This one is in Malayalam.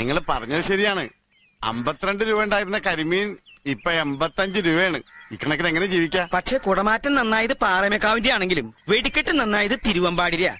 നിങ്ങൾ പറഞ്ഞത് ശരിയാണ് അമ്പത്തിരണ്ട് രൂപ ഉണ്ടായിരുന്ന കരിമീൻ ഇപ്പൊ എമ്പത്തഞ്ച് രൂപയാണ് ഇക്കണക്കിന് എങ്ങനെ ജീവിക്കാം പക്ഷെ കുടമാറ്റം നന്നായത് പാറമേക്കാവിന്റെ ആണെങ്കിലും വെടിക്കെട്ട് നന്നായത് തിരുവമ്പാടിര